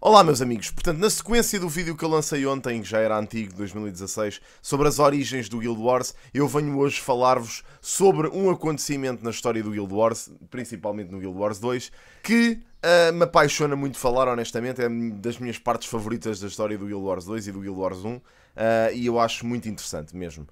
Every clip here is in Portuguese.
Olá meus amigos, portanto na sequência do vídeo que eu lancei ontem, que já era antigo, 2016, sobre as origens do Guild Wars, eu venho hoje falar-vos sobre um acontecimento na história do Guild Wars, principalmente no Guild Wars 2, que uh, me apaixona muito falar honestamente, é das minhas partes favoritas da história do Guild Wars 2 e do Guild Wars 1, uh, ah, e eu acho muito interessante mesmo.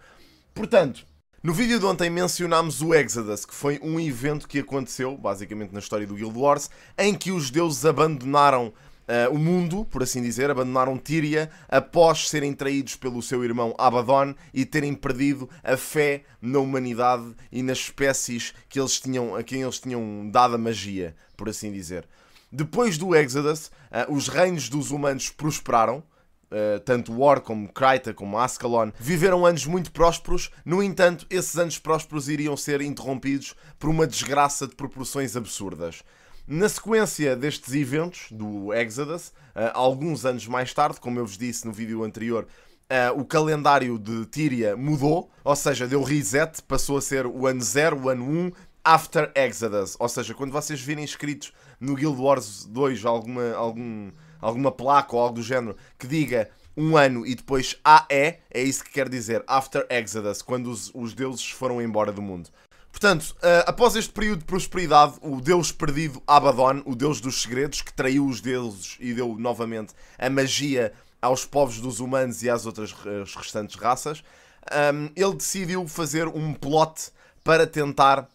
Portanto, no vídeo de ontem mencionámos o Exodus, que foi um evento que aconteceu, basicamente na história do Guild Wars, em que os deuses abandonaram uh, o mundo, por assim dizer, abandonaram Tíria após serem traídos pelo seu irmão Abaddon e terem perdido a fé na humanidade e nas espécies que eles tinham, a quem eles tinham dado a magia, por assim dizer. Depois do Exodus, uh, os reinos dos humanos prosperaram, Uh, tanto War como Kryta como Ascalon, viveram anos muito prósperos. No entanto, esses anos prósperos iriam ser interrompidos por uma desgraça de proporções absurdas. Na sequência destes eventos do Exodus, eh, alguns anos mais tarde, como eu vos disse no vídeo anterior, eh, o calendário de Tyria mudou, ou seja, deu reset, passou a ser o ano 0, o ano 1, After Exodus. Ou seja, quando vocês virem escritos no Guild Wars 2 alguma, algum, alguma placa ou algo do género que diga um ano e depois AE, é isso que quer dizer After Exodus, quando os, os deuses foram embora do mundo. Portanto, eh, após este período de prosperidade, o deus perdido Abaddon, o deus dos segredos, que traiu os deuses e deu novamente a magia aos povos dos humanos e às outras restantes raças, ehm, ele decidiu fazer um plot para tentar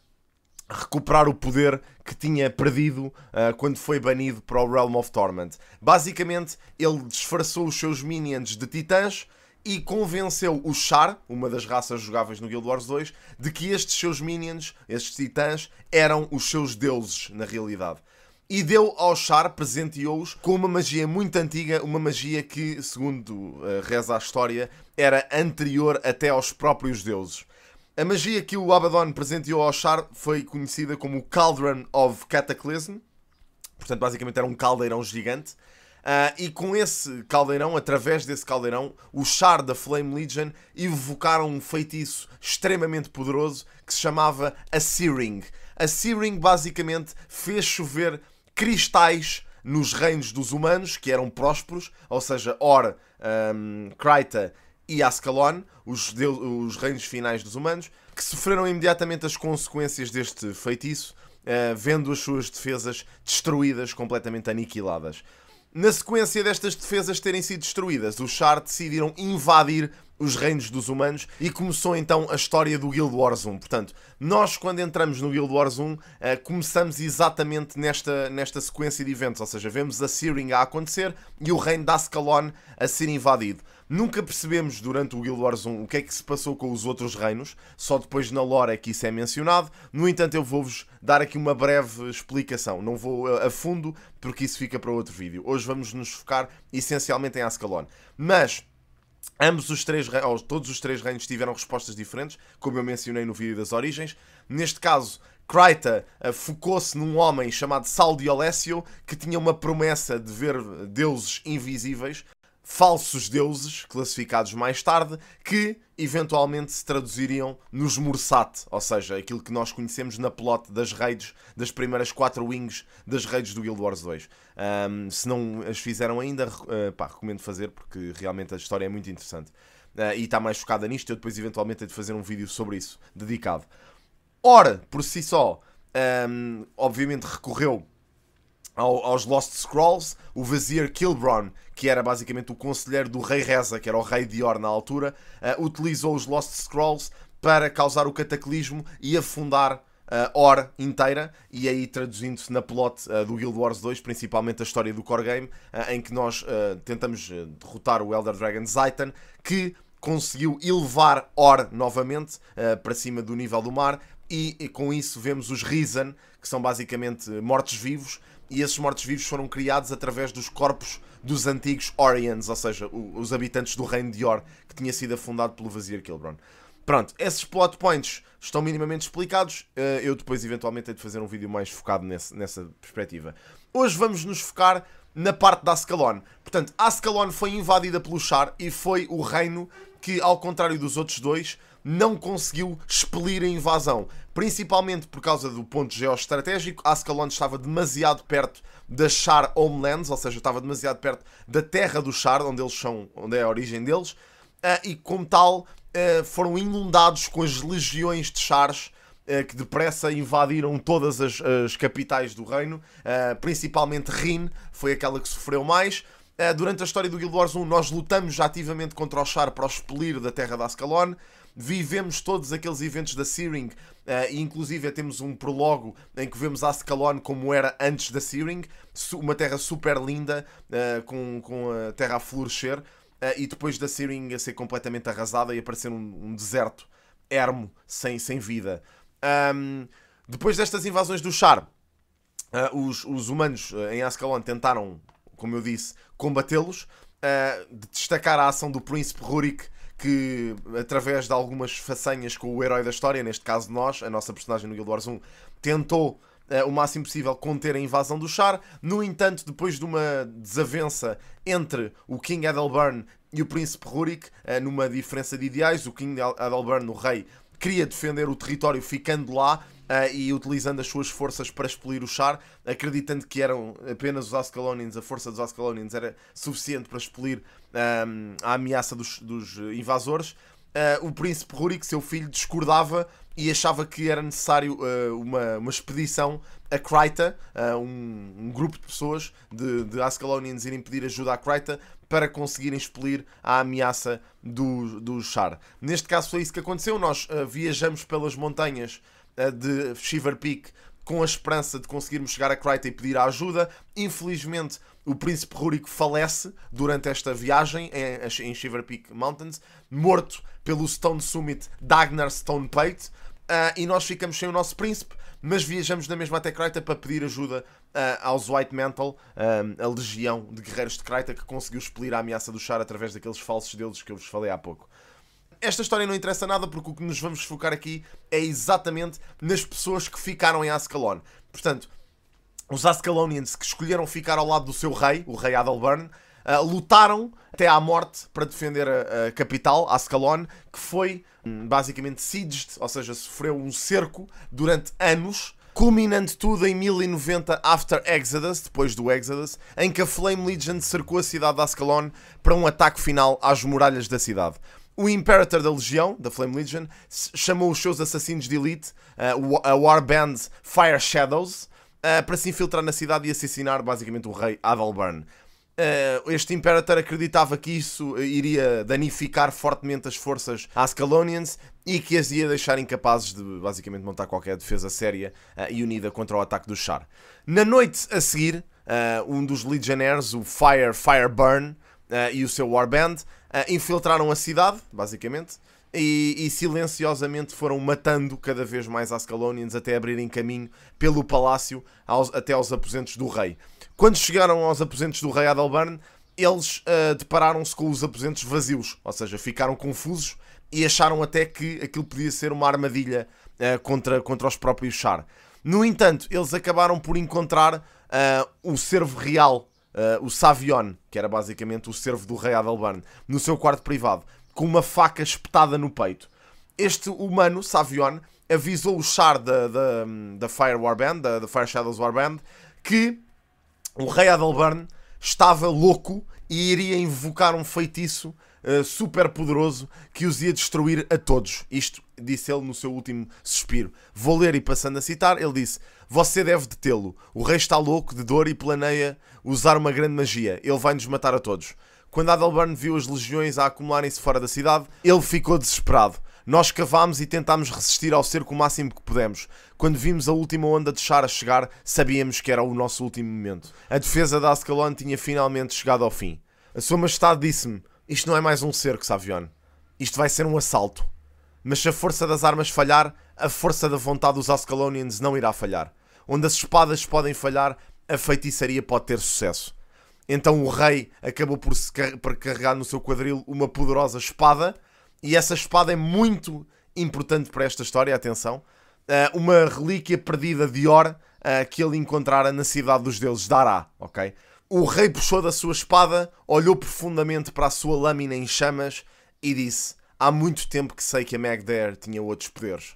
recuperar o poder que tinha perdido uh, quando foi banido para o Realm of Torment. Basicamente, ele disfarçou os seus minions de titãs e convenceu o Char, uma das raças jogáveis no Guild Wars 2, de que estes seus minions, estes titãs, eram os seus deuses na realidade. E deu ao Char, presenteou-os com uma magia muito antiga, uma magia que, segundo uh, reza a história, era anterior até aos próprios deuses. A magia que o Abaddon presenteou ao Char foi conhecida como o Cauldron of Cataclysm, portanto, basicamente era um caldeirão gigante Uh, e com esse caldeirão, através desse caldeirão, o char da Flame Legion evocaram um feitiço extremamente poderoso que se chamava a Searing. A Searing basicamente fez chover cristais nos reinos dos humanos, que eram prósperos, ou seja, Or, um, e Ascalon, os, os reinos finais dos humanos, que sofreram imediatamente as consequências deste feitiço, Uh, vendo as suas defesas destruídas, completamente aniquiladas. Na sequência destas defesas terem sido destruídas, os Shard decidiram invadir os reinos dos humanos e começou então a história do Guild Wars 1. Portanto, nós quando entramos no Guild Wars 1 eh, começamos exatamente nesta, nesta sequência de eventos, ou seja, vemos a Searing a acontecer e o reino de Ascalon a ser invadido. Nunca percebemos durante o Guild Wars 1 o que é que se passou com os outros reinos, só depois na lore é que isso é mencionado. No entanto, eu vou-vos dar aqui uma breve explicação, não vou eh, a fundo porque isso fica para outro vídeo. Hoje vamos nos focar essencialmente em Ascalon. Mas Ambos os três, ou todos os três reinos tiveram respostas diferentes, como eu mencionei no vídeo das origens. Neste caso, Kraita eh, focou-se num homem chamado Alessio que tinha uma promessa de ver deuses invisíveis, falsos deuses, classificados mais tarde, que eventualmente se traduziriam nos Mursat, ou seja, aquilo que nós conhecemos na plot das raids, das primeiras quatro wings das raids do Guild Wars 2. Um, se não as fizeram ainda, uh, pá, recomendo fazer porque realmente a história é muito interessante. Uh, e está mais focada nisto, eu depois eventualmente hei de fazer um vídeo sobre isso, dedicado. Ora, por si só, um, obviamente recorreu ao, aos Lost Scrolls, o Vazir Kilbron, que era basicamente o conselheiro do Rei Reza, que era o Rei Dior na altura, uh, utilizou os Lost Scrolls para causar o cataclismo e afundar uh, Or inteira, e aí traduzindo-se na plot uh, do Guild Wars 2, principalmente a história do core game, uh, em que nós uh, tentamos derrotar o Elder Dragon Zaitan, que conseguiu elevar Or novamente para cima do nível do mar, e, e com isso vemos os Risen, que são basicamente mortos-vivos, e esses mortos-vivos foram criados através dos corpos dos antigos Orians, ou seja, o, os habitantes do reino de Or, que tinha sido afundado pelo Vazir Kilbron. Pronto, esses plot points estão minimamente explicados. Eh, eu depois, eventualmente, hei de fazer um vídeo mais focado nesse, nessa perspectiva. Hoje vamos nos focar na parte da Ascalon. Portanto, Ascalon foi invadida pelo Char e foi o reino que, ao contrário dos outros dois, não conseguiu expelir a invasão, principalmente por causa do ponto geoestratégico. Ascalon estava demasiado perto da Char Homelands, ou seja, estava demasiado perto da terra do Char, onde eles são, onde é a origem deles, ah, e como tal ah, foram inundados com as legiões de Chars ah, que depressa invadiram todas as, as capitais do reino, principalmente Rin, foi aquela que sofreu mais durante a história do Guild Wars 1, nós lutamos ativamente contra o Char para o expelir da terra de Ascalon vivemos todos aqueles eventos da Searing uh, e inclusive temos um prologo em que vemos Ascalon como era antes da Searing, uma terra super linda, uh, com, com a terra a florescer, uh, e depois da Searing a ser completamente arrasada e aparecer um, um deserto ermo, sem, sem vida. Um, depois destas invasões do Char, os, os humanos em Ascalon tentaram, como eu disse, combatê-los, destacar a ação do príncipe Rurik que através de algumas façanhas com o herói da história, neste caso nós, a nossa personagem no Guild Wars 1, tentou uh, o máximo possível conter a invasão do Char. No entanto, depois de uma desavença entre o King Adelburn e o Príncipe Rurik, uh, numa diferença de ideais, o King Adelburn, o rei, queria defender o território ficando lá uh, e utilizando as suas forças para expelir o char, acreditando que eram apenas os Ascalonians, a força dos Ascalonians era suficiente para expelir um, ehm, a ameaça dos, dos invasores. Uh, o príncipe Rurik, seu filho, discordava e achava que era necessário uh, uma, uma expedição a Kraita, uh, um, um, grupo de pessoas de, de Ascalonians irem pedir ajuda a Kraita para conseguirem expelir a ameaça do, do Char. Neste caso foi isso que aconteceu, nós viajamos pelas montanhas eh, de Shiver Peak com a esperança de conseguirmos chegar a Krita e pedir a ajuda. Infelizmente, o príncipe Rurik falece durante esta viagem em Shiver Peak Mountains, morto pelo Stone Summit Dagnar Stonepate, uh, e nós ficamos sem o nosso príncipe, mas viajamos na mesma até Krita para pedir ajuda uh, aos White Mantle, uh, a legião de guerreiros de Krita que conseguiu expelir a ameaça do Char através daqueles falsos deuses que eu vos falei há pouco esta história não interessa nada porque o que nos vamos focar aqui é exatamente nas pessoas que ficaram em Ascalon. Portanto, os Ascalonians que escolheram ficar ao lado do seu rei, o rei Adalburn, uh, eh, lutaram até à morte para defender a, a capital, Ascalon, que foi hum, basicamente sieged, ou seja, sofreu um cerco durante anos, culminando tudo em 1090 after Exodus, depois do Exodus, em que a Flame Legion cercou a cidade de Ascalon para um ataque final às muralhas da cidade. O Imperator da Legião, da Flame Legion, chamou os seus assassinos de elite, eh, a Warband Fire Shadows, eh, para se infiltrar na cidade e assassinar basicamente o rei Adalburn. Eh, este Imperator acreditava que isso iria danificar fortemente as forças Ascalonians e que as ia deixar incapazes de basicamente montar qualquer defesa séria e unida contra o ataque do Char. Na noite a seguir, um dos Legionnaires, o Fire Fireburn, eh, e o seu warband eh, infiltraram a cidade, basicamente, e, e, silenciosamente foram matando cada vez mais Ascalonians até abrirem caminho pelo palácio aos, até aos aposentos do rei. Quando chegaram aos aposentos do rei Adalbarn, eles uh, depararam-se com os aposentos vazios, ou seja, ficaram confusos e acharam até que aquilo podia ser uma armadilha uh, contra, contra os próprios Char. No entanto, eles acabaram por encontrar uh, o servo real uh, o Savion, que era basicamente o servo do rei Adelburn, no seu quarto privado, com uma faca espetada no peito. Este humano, Savion, avisou o Char da, da, da Fire Warband, da, da Fire Shadows Warband, que o rei Adelburn estava louco e iria invocar um feitiço eh, super poderoso que os ia destruir a todos. Isto disse ele no seu último suspiro. Vou ler e passando a citar, ele disse: Você deve detê-lo. O rei está louco de dor e planeia usar uma grande magia. Ele vai nos matar a todos. Quando Adelburn viu as legiões a acumularem-se fora da cidade, ele ficou desesperado. Nós cavámos e tentámos resistir ao cerco o máximo que pudemos. Quando vimos a última onda de a chegar, sabíamos que era o nosso último momento. A defesa da de Ascalon tinha finalmente chegado ao fim. A sua majestade disse-me, isto não é mais um cerco, Savione. Isto vai ser um assalto. Mas se a força das armas falhar, a força da vontade dos Ascalonians não irá falhar. Onde as espadas podem falhar, a feitiçaria pode ter sucesso. Então o rei acabou por, car por carregar no seu quadril uma poderosa espada, e essa espada é muito importante para esta história, atenção. Uh, uma relíquia perdida de Or uh, eh, que ele encontrara na cidade dos deuses, Dará, ok? O rei puxou da sua espada, olhou profundamente para a sua lâmina em chamas e disse: Há muito tempo que sei que a Magdair tinha outros poderes.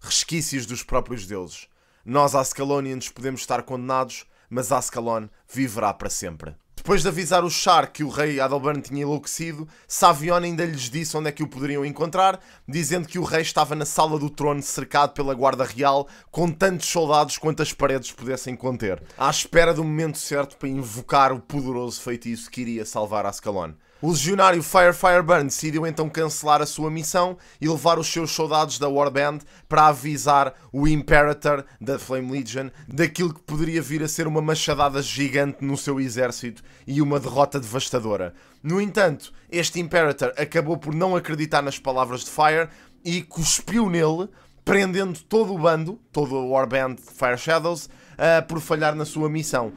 Resquícios dos próprios deuses. Nós, Ascalonians, podemos estar condenados, mas Ascalon viverá para sempre. Depois de avisar o char que o rei Adalberto tinha enlouquecido, Savion ainda lhes disse onde é que o poderiam encontrar, dizendo que o rei estava na sala do trono cercado pela guarda real, com tantos soldados quanto as paredes pudessem conter, à espera do momento certo para invocar o poderoso feitiço que iria salvar Ascalon. O legionário Firefire Burn decidiu então cancelar a sua missão e levar os seus soldados da Warband para avisar o Imperator da Flame Legion daquilo que poderia vir a ser uma machadada gigante no seu exército e uma derrota devastadora. No entanto, este Imperator acabou por não acreditar nas palavras de Fire e cuspiu nele, prendendo todo o bando, todo o Warband Fire Shadows, uh, por falhar na sua missão. Uh,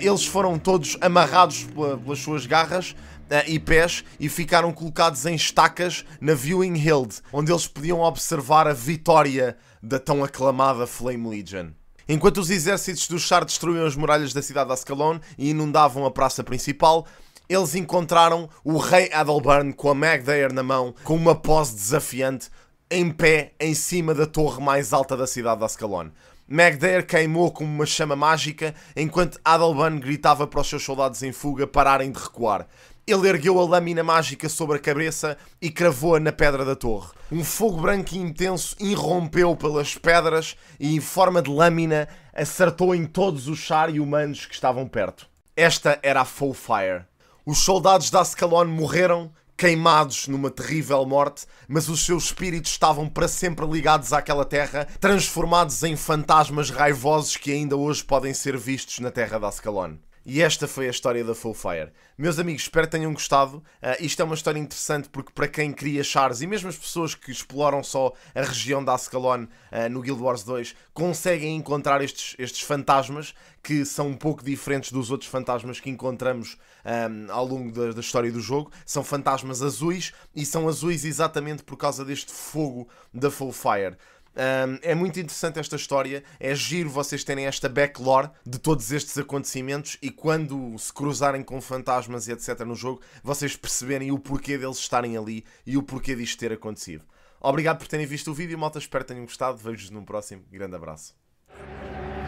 eles foram todos amarrados pela, pelas suas garras eh, e pés e ficaram colocados em estacas na Viewing Hild, onde eles podiam observar a vitória da tão aclamada Flame Legion. Enquanto os exércitos do Char destruíam as muralhas da cidade de Ascalon e inundavam a praça principal, eles encontraram o rei Adelburn com a Magdair na mão, com uma pose desafiante, em pé, em cima da torre mais alta da cidade de Ascalon. Magdair queimou como uma chama mágica, enquanto Adelburn gritava para os seus soldados em fuga pararem de recuar ele ergueu a lâmina mágica sobre a cabeça e cravou-a na pedra da torre. Um fogo branco e intenso irrompeu pelas pedras e, em forma de lâmina, acertou em todos os char e humanos que estavam perto. Esta era a Full Fire. Os soldados de Ascalon morreram, queimados numa terrível morte, mas os seus espíritos estavam para sempre ligados àquela terra, transformados em fantasmas raivosos que ainda hoje podem ser vistos na terra de Ascalon. E esta foi a história da Full Fire. Meus amigos, espero que tenham gostado. Uh, isto é uma história interessante porque para quem cria chars e mesmo as pessoas que exploram só a região da Ascalon uh, no Guild Wars 2 conseguem encontrar estes, estes fantasmas que são um pouco diferentes dos outros fantasmas que encontramos um, ah, ao longo da, da, história do jogo. São fantasmas azuis e são azuis exatamente por causa deste fogo da Full Fire. Um, é muito interessante esta história. É giro vocês terem esta backlore de todos estes acontecimentos e quando se cruzarem com fantasmas e etc. no jogo, vocês perceberem o porquê deles estarem ali e o porquê disto ter acontecido. Obrigado por terem visto o vídeo, malta. Espero que tenham gostado. Vejo-vos num próximo. Grande abraço.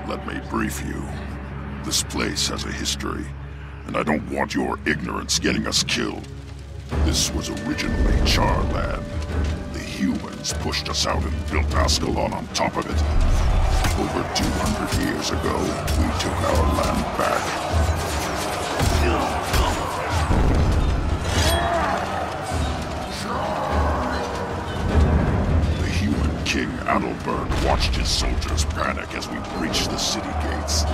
Let me brief you. This place has a history, and I don't want your ignorance getting us killed. This was originally Char humans pushed us out and built Ascalon on top of it. Over 200 years ago, we took our land back. The human king Adelbert watched his soldiers panic as we breached the city gates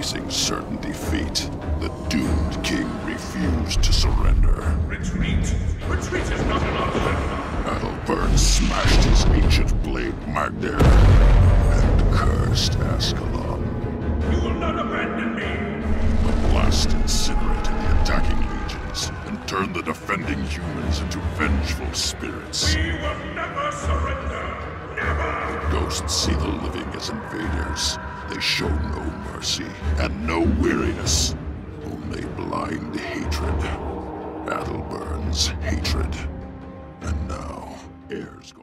facing certain defeat, the doomed king refused to surrender. Retreat! Retreat is not an option! Adelbert smashed his ancient blade Marder, and cursed Ascalon. You will not abandon me! The blast incinerated the attacking legions and turned the defending humans into vengeful spirits. We will never surrender! Never! The ghosts see the living as invaders they show no mercy and no weariness, only blind hatred. Battle burns hatred. And now, air's